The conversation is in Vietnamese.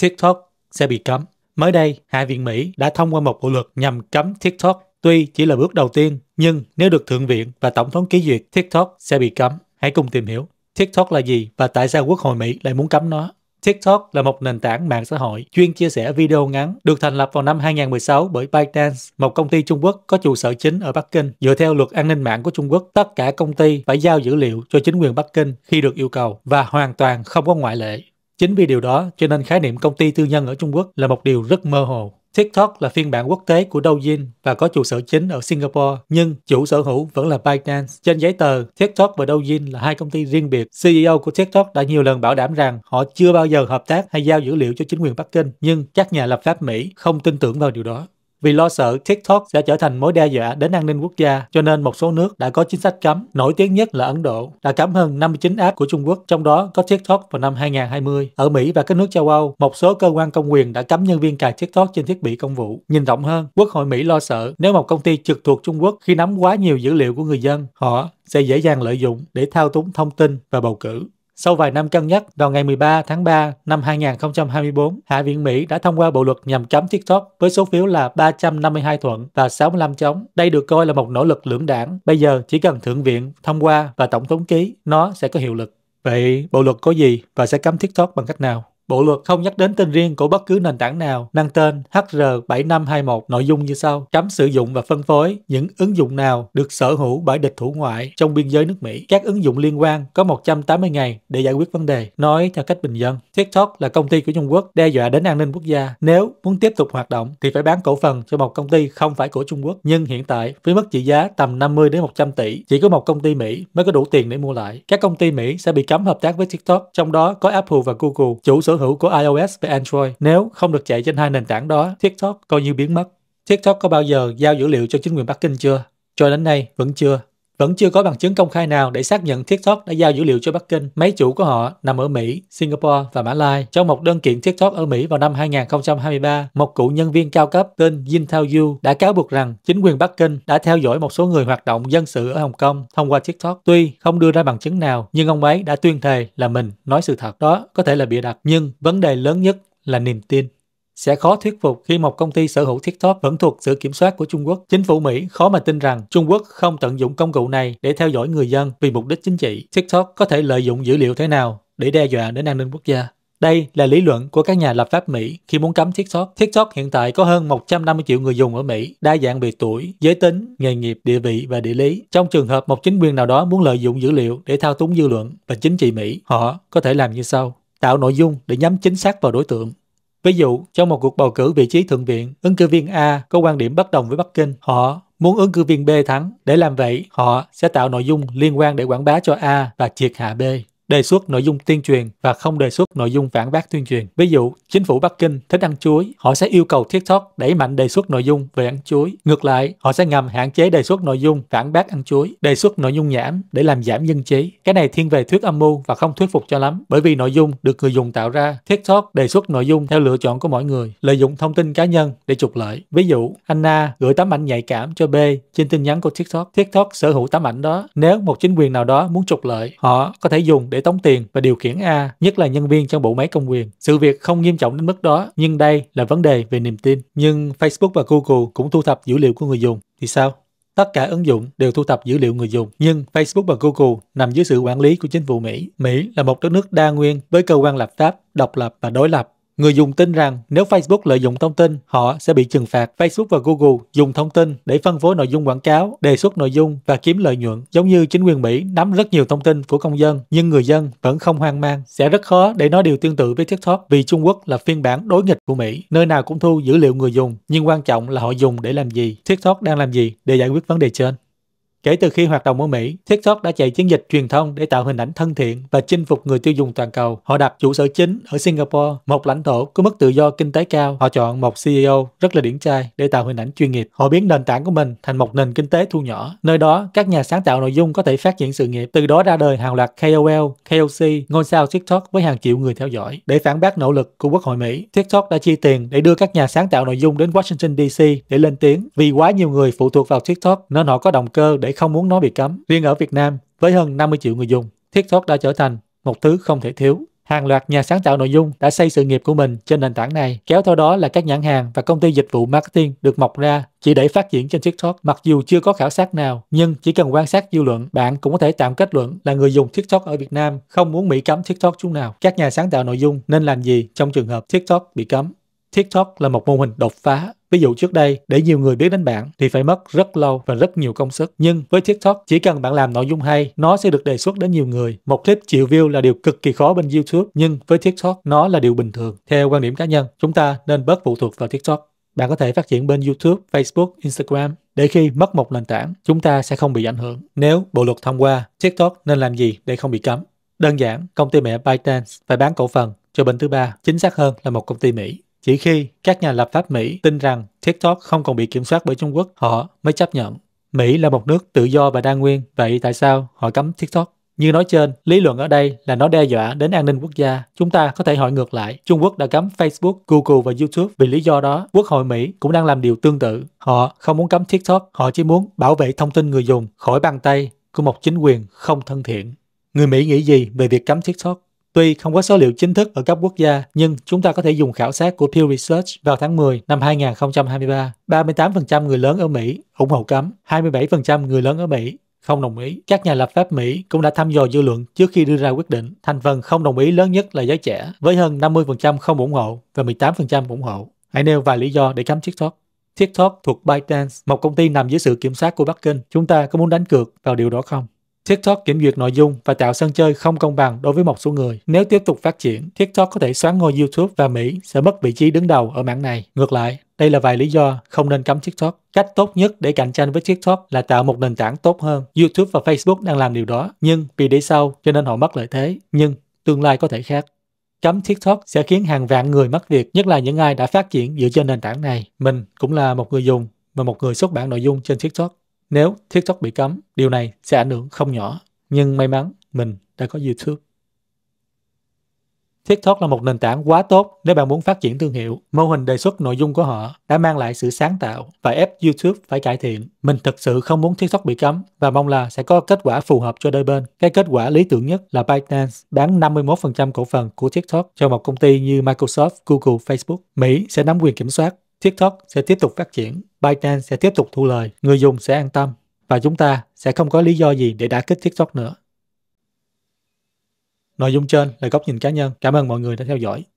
TikTok sẽ bị cấm. Mới đây, Hạ viện Mỹ đã thông qua một bộ luật nhằm cấm TikTok. Tuy chỉ là bước đầu tiên, nhưng nếu được Thượng viện và Tổng thống ký duyệt, TikTok sẽ bị cấm. Hãy cùng tìm hiểu TikTok là gì và tại sao Quốc hội Mỹ lại muốn cấm nó. TikTok là một nền tảng mạng xã hội chuyên chia sẻ video ngắn, được thành lập vào năm 2016 bởi ByteDance, một công ty Trung Quốc có trụ sở chính ở Bắc Kinh. Dựa theo luật an ninh mạng của Trung Quốc, tất cả công ty phải giao dữ liệu cho chính quyền Bắc Kinh khi được yêu cầu và hoàn toàn không có ngoại lệ. Chính vì điều đó cho nên khái niệm công ty tư nhân ở Trung Quốc là một điều rất mơ hồ. TikTok là phiên bản quốc tế của Douyin và có trụ sở chính ở Singapore, nhưng chủ sở hữu vẫn là ByteDance. Trên giấy tờ, TikTok và Douyin là hai công ty riêng biệt. CEO của TikTok đã nhiều lần bảo đảm rằng họ chưa bao giờ hợp tác hay giao dữ liệu cho chính quyền Bắc Kinh, nhưng các nhà lập pháp Mỹ không tin tưởng vào điều đó. Vì lo sợ TikTok sẽ trở thành mối đe dọa đến an ninh quốc gia, cho nên một số nước đã có chính sách cấm, nổi tiếng nhất là Ấn Độ, đã cấm hơn 59 app của Trung Quốc, trong đó có TikTok vào năm 2020. Ở Mỹ và các nước châu Âu, một số cơ quan công quyền đã cấm nhân viên cài TikTok trên thiết bị công vụ. Nhìn rộng hơn, Quốc hội Mỹ lo sợ nếu một công ty trực thuộc Trung Quốc khi nắm quá nhiều dữ liệu của người dân, họ sẽ dễ dàng lợi dụng để thao túng thông tin và bầu cử. Sau vài năm cân nhắc, vào ngày 13 tháng 3 năm 2024, Hạ viện Mỹ đã thông qua bộ luật nhằm cấm TikTok với số phiếu là 352 thuận và 65 chống. Đây được coi là một nỗ lực lưỡng đảng. Bây giờ chỉ cần Thượng viện thông qua và Tổng thống ký, nó sẽ có hiệu lực. Vậy bộ luật có gì và sẽ cấm TikTok bằng cách nào? Bộ luật không nhắc đến tên riêng của bất cứ nền tảng nào mang tên HR7521 nội dung như sau: cấm sử dụng và phân phối những ứng dụng nào được sở hữu bởi địch thủ ngoại trong biên giới nước Mỹ. Các ứng dụng liên quan có 180 ngày để giải quyết vấn đề. Nói theo cách bình dân, TikTok là công ty của Trung Quốc đe dọa đến an ninh quốc gia. Nếu muốn tiếp tục hoạt động thì phải bán cổ phần cho một công ty không phải của Trung Quốc. Nhưng hiện tại với mức trị giá tầm 50 đến 100 tỷ, chỉ có một công ty Mỹ mới có đủ tiền để mua lại. Các công ty Mỹ sẽ bị cấm hợp tác với TikTok, trong đó có Apple và Google. Chủ sở sở hữu của iOS và Android nếu không được chạy trên hai nền tảng đó, TikTok coi như biến mất. TikTok có bao giờ giao dữ liệu cho chính quyền Bắc Kinh chưa? Cho đến nay vẫn chưa. Vẫn chưa có bằng chứng công khai nào để xác nhận TikTok đã giao dữ liệu cho Bắc Kinh. Máy chủ của họ nằm ở Mỹ, Singapore và Mã Lai. Trong một đơn kiện TikTok ở Mỹ vào năm 2023, một cựu nhân viên cao cấp tên Jin Tao Yu đã cáo buộc rằng chính quyền Bắc Kinh đã theo dõi một số người hoạt động dân sự ở Hồng Kông thông qua TikTok. Tuy không đưa ra bằng chứng nào, nhưng ông ấy đã tuyên thề là mình nói sự thật. Đó có thể là bịa đặt, nhưng vấn đề lớn nhất là niềm tin sẽ khó thuyết phục khi một công ty sở hữu TikTok vẫn thuộc sự kiểm soát của Trung Quốc. Chính phủ Mỹ khó mà tin rằng Trung Quốc không tận dụng công cụ này để theo dõi người dân vì mục đích chính trị. TikTok có thể lợi dụng dữ liệu thế nào để đe dọa đến an ninh quốc gia. Đây là lý luận của các nhà lập pháp Mỹ khi muốn cấm TikTok. TikTok hiện tại có hơn 150 triệu người dùng ở Mỹ, đa dạng về tuổi, giới tính, nghề nghiệp, địa vị và địa lý. Trong trường hợp một chính quyền nào đó muốn lợi dụng dữ liệu để thao túng dư luận và chính trị Mỹ, họ có thể làm như sau. Tạo nội dung để nhắm chính xác vào đối tượng, Ví dụ, trong một cuộc bầu cử vị trí thượng viện, ứng cử viên A có quan điểm bất đồng với Bắc Kinh. Họ muốn ứng cử viên B thắng. Để làm vậy, họ sẽ tạo nội dung liên quan để quảng bá cho A và triệt hạ B đề xuất nội dung tuyên truyền và không đề xuất nội dung phản bác tuyên truyền. Ví dụ, chính phủ Bắc Kinh thích ăn chuối, họ sẽ yêu cầu TikTok đẩy mạnh đề xuất nội dung về ăn chuối. Ngược lại, họ sẽ ngầm hạn chế đề xuất nội dung phản bác ăn chuối, đề xuất nội dung nhảm để làm giảm dân trí. Cái này thiên về thuyết âm mưu và không thuyết phục cho lắm, bởi vì nội dung được người dùng tạo ra. TikTok đề xuất nội dung theo lựa chọn của mỗi người, lợi dụng thông tin cá nhân để trục lợi. Ví dụ, Anna gửi tấm ảnh nhạy cảm cho B trên tin nhắn của TikTok. TikTok sở hữu tấm ảnh đó. Nếu một chính quyền nào đó muốn trục lợi, họ có thể dùng để để tống tiền và điều khiển A, nhất là nhân viên trong bộ máy công quyền. Sự việc không nghiêm trọng đến mức đó, nhưng đây là vấn đề về niềm tin. Nhưng Facebook và Google cũng thu thập dữ liệu của người dùng. Thì sao? Tất cả ứng dụng đều thu thập dữ liệu người dùng, nhưng Facebook và Google nằm dưới sự quản lý của chính phủ Mỹ. Mỹ là một đất nước đa nguyên với cơ quan lập pháp, độc lập và đối lập Người dùng tin rằng nếu Facebook lợi dụng thông tin, họ sẽ bị trừng phạt. Facebook và Google dùng thông tin để phân phối nội dung quảng cáo, đề xuất nội dung và kiếm lợi nhuận. Giống như chính quyền Mỹ nắm rất nhiều thông tin của công dân, nhưng người dân vẫn không hoang mang. Sẽ rất khó để nói điều tương tự với TikTok vì Trung Quốc là phiên bản đối nghịch của Mỹ, nơi nào cũng thu dữ liệu người dùng, nhưng quan trọng là họ dùng để làm gì. TikTok đang làm gì để giải quyết vấn đề trên? Kể từ khi hoạt động ở Mỹ, TikTok đã chạy chiến dịch truyền thông để tạo hình ảnh thân thiện và chinh phục người tiêu dùng toàn cầu. Họ đặt trụ sở chính ở Singapore, một lãnh thổ có mức tự do kinh tế cao. Họ chọn một CEO rất là điển trai để tạo hình ảnh chuyên nghiệp. Họ biến nền tảng của mình thành một nền kinh tế thu nhỏ. Nơi đó, các nhà sáng tạo nội dung có thể phát triển sự nghiệp. Từ đó ra đời hàng loạt KOL, KOC, ngôi sao TikTok với hàng triệu người theo dõi. Để phản bác nỗ lực của Quốc hội Mỹ, TikTok đã chi tiền để đưa các nhà sáng tạo nội dung đến Washington DC để lên tiếng. Vì quá nhiều người phụ thuộc vào TikTok nên họ có động cơ để không muốn nó bị cấm, riêng ở Việt Nam với hơn 50 triệu người dùng, TikTok đã trở thành một thứ không thể thiếu. Hàng loạt nhà sáng tạo nội dung đã xây sự nghiệp của mình trên nền tảng này, kéo theo đó là các nhãn hàng và công ty dịch vụ marketing được mọc ra chỉ để phát triển trên TikTok. Mặc dù chưa có khảo sát nào, nhưng chỉ cần quan sát dư luận, bạn cũng có thể tạm kết luận là người dùng TikTok ở Việt Nam không muốn Mỹ cấm TikTok chút nào. Các nhà sáng tạo nội dung nên làm gì trong trường hợp TikTok bị cấm? TikTok là một mô hình đột phá. Ví dụ trước đây, để nhiều người biết đến bạn thì phải mất rất lâu và rất nhiều công sức. Nhưng với TikTok, chỉ cần bạn làm nội dung hay, nó sẽ được đề xuất đến nhiều người. Một clip triệu view là điều cực kỳ khó bên YouTube, nhưng với TikTok nó là điều bình thường. Theo quan điểm cá nhân, chúng ta nên bớt phụ thuộc vào TikTok. Bạn có thể phát triển bên YouTube, Facebook, Instagram để khi mất một nền tảng, chúng ta sẽ không bị ảnh hưởng. Nếu bộ luật thông qua, TikTok nên làm gì để không bị cấm? Đơn giản, công ty mẹ ByteDance phải bán cổ phần cho bên thứ ba, chính xác hơn là một công ty Mỹ. Chỉ khi các nhà lập pháp Mỹ tin rằng TikTok không còn bị kiểm soát bởi Trung Quốc, họ mới chấp nhận. Mỹ là một nước tự do và đa nguyên, vậy tại sao họ cấm TikTok? Như nói trên, lý luận ở đây là nó đe dọa đến an ninh quốc gia. Chúng ta có thể hỏi ngược lại, Trung Quốc đã cấm Facebook, Google và YouTube. Vì lý do đó, Quốc hội Mỹ cũng đang làm điều tương tự. Họ không muốn cấm TikTok, họ chỉ muốn bảo vệ thông tin người dùng khỏi bàn tay của một chính quyền không thân thiện. Người Mỹ nghĩ gì về việc cấm TikTok? Tuy không có số liệu chính thức ở cấp quốc gia, nhưng chúng ta có thể dùng khảo sát của Pew Research vào tháng 10 năm 2023. 38% người lớn ở Mỹ ủng hộ cấm, 27% người lớn ở Mỹ không đồng ý. Các nhà lập pháp Mỹ cũng đã thăm dò dư luận trước khi đưa ra quyết định. Thành phần không đồng ý lớn nhất là giới trẻ, với hơn 50% không ủng hộ và 18% ủng hộ. Hãy nêu vài lý do để cấm TikTok. TikTok thuộc ByteDance, một công ty nằm dưới sự kiểm soát của Bắc Kinh. Chúng ta có muốn đánh cược vào điều đó không? TikTok kiểm duyệt nội dung và tạo sân chơi không công bằng đối với một số người. Nếu tiếp tục phát triển, TikTok có thể xoán ngôi YouTube và Mỹ sẽ mất vị trí đứng đầu ở mảng này. Ngược lại, đây là vài lý do không nên cấm TikTok. Cách tốt nhất để cạnh tranh với TikTok là tạo một nền tảng tốt hơn. YouTube và Facebook đang làm điều đó, nhưng vì để sau cho nên họ mất lợi thế. Nhưng tương lai có thể khác. Cấm TikTok sẽ khiến hàng vạn người mất việc, nhất là những ai đã phát triển dựa trên nền tảng này. Mình cũng là một người dùng và một người xuất bản nội dung trên TikTok. Nếu TikTok bị cấm, điều này sẽ ảnh hưởng không nhỏ. Nhưng may mắn mình đã có YouTube. TikTok là một nền tảng quá tốt nếu bạn muốn phát triển thương hiệu. Mô hình đề xuất nội dung của họ đã mang lại sự sáng tạo và ép YouTube phải cải thiện. Mình thực sự không muốn TikTok bị cấm và mong là sẽ có kết quả phù hợp cho đôi bên. Cái kết quả lý tưởng nhất là ByteDance bán 51% cổ phần của TikTok cho một công ty như Microsoft, Google, Facebook. Mỹ sẽ nắm quyền kiểm soát TikTok sẽ tiếp tục phát triển, ByteDance sẽ tiếp tục thu lời, người dùng sẽ an tâm và chúng ta sẽ không có lý do gì để đả kích TikTok nữa. Nội dung trên là góc nhìn cá nhân. Cảm ơn mọi người đã theo dõi.